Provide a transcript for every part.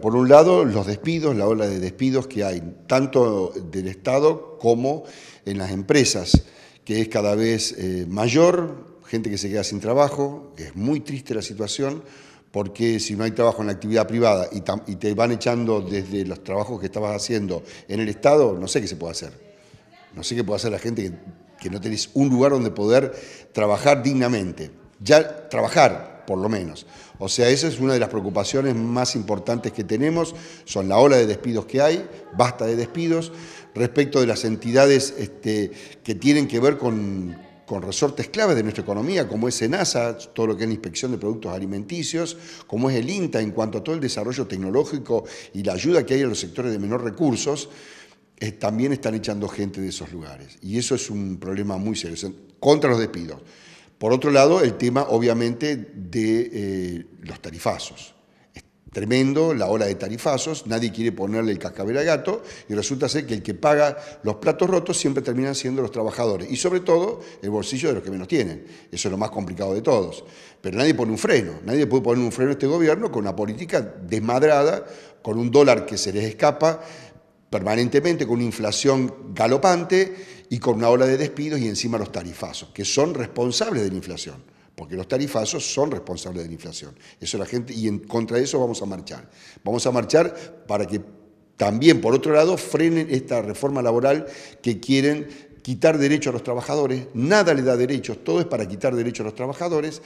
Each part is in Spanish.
Por un lado, los despidos, la ola de despidos que hay, tanto del Estado como en las empresas, que es cada vez eh, mayor, gente que se queda sin trabajo, que es muy triste la situación, porque si no hay trabajo en la actividad privada y, te van echando desde los trabajos que estabas haciendo en el Estado, no sé qué se puede hacer. No sé qué puede hacer la gente que, que no tenés un lugar donde poder trabajar dignamente. Ya trabajar, por lo menos. O sea, esa es una de las preocupaciones más importantes que tenemos, son la ola de despidos que hay, basta de despidos, respecto de las entidades este, que tienen que ver con, resortes claves de nuestra economía, como es ENASA, todo lo que es la inspección de productos alimenticios, como es el INTA en cuanto a todo el desarrollo tecnológico y la ayuda que hay a los sectores de menor recursos, eh, también están echando gente de esos lugares. Y eso es un problema muy serio, contra los despidos. Por otro lado, el tema obviamente de eh, los tarifazos. Es tremendo la ola de tarifazos, nadie quiere ponerle el cascabel al gato y resulta ser que el que paga los platos rotos siempre terminan siendo los trabajadores y sobre todo el bolsillo de los que menos tienen. Eso es lo más complicado de todos. Pero nadie pone un freno, nadie puede poner un freno a este gobierno con una política desmadrada, con un dólar que se les escapa permanentemente con una inflación galopante y con una ola de despidos y encima los tarifazos, que son responsables de la inflación, porque los tarifazos son responsables de la inflación. Eso la gente, y en, contra de eso vamos a marchar. Vamos a marchar para que también, por otro lado, frenen esta reforma laboral que quieren quitar derecho a los trabajadores, nada le da derechos, todo es para quitar derecho a los trabajadores,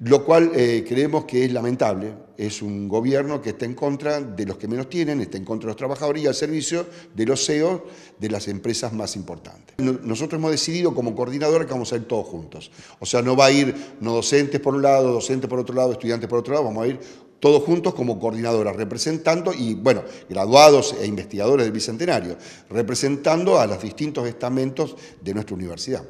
lo cual eh, creemos que es lamentable. Es un gobierno que está en contra de los que menos tienen, está en contra de los trabajadores y al servicio de los CEOs de las empresas más importantes. Nosotros hemos decidido como coordinador que vamos a ir todos juntos. O sea, no va a ir no docentes por un lado, docentes por otro lado, estudiantes por otro lado, vamos a ir todos juntos como coordinadoras, representando, y bueno, graduados e investigadores del Bicentenario, representando a los distintos estamentos de nuestra universidad.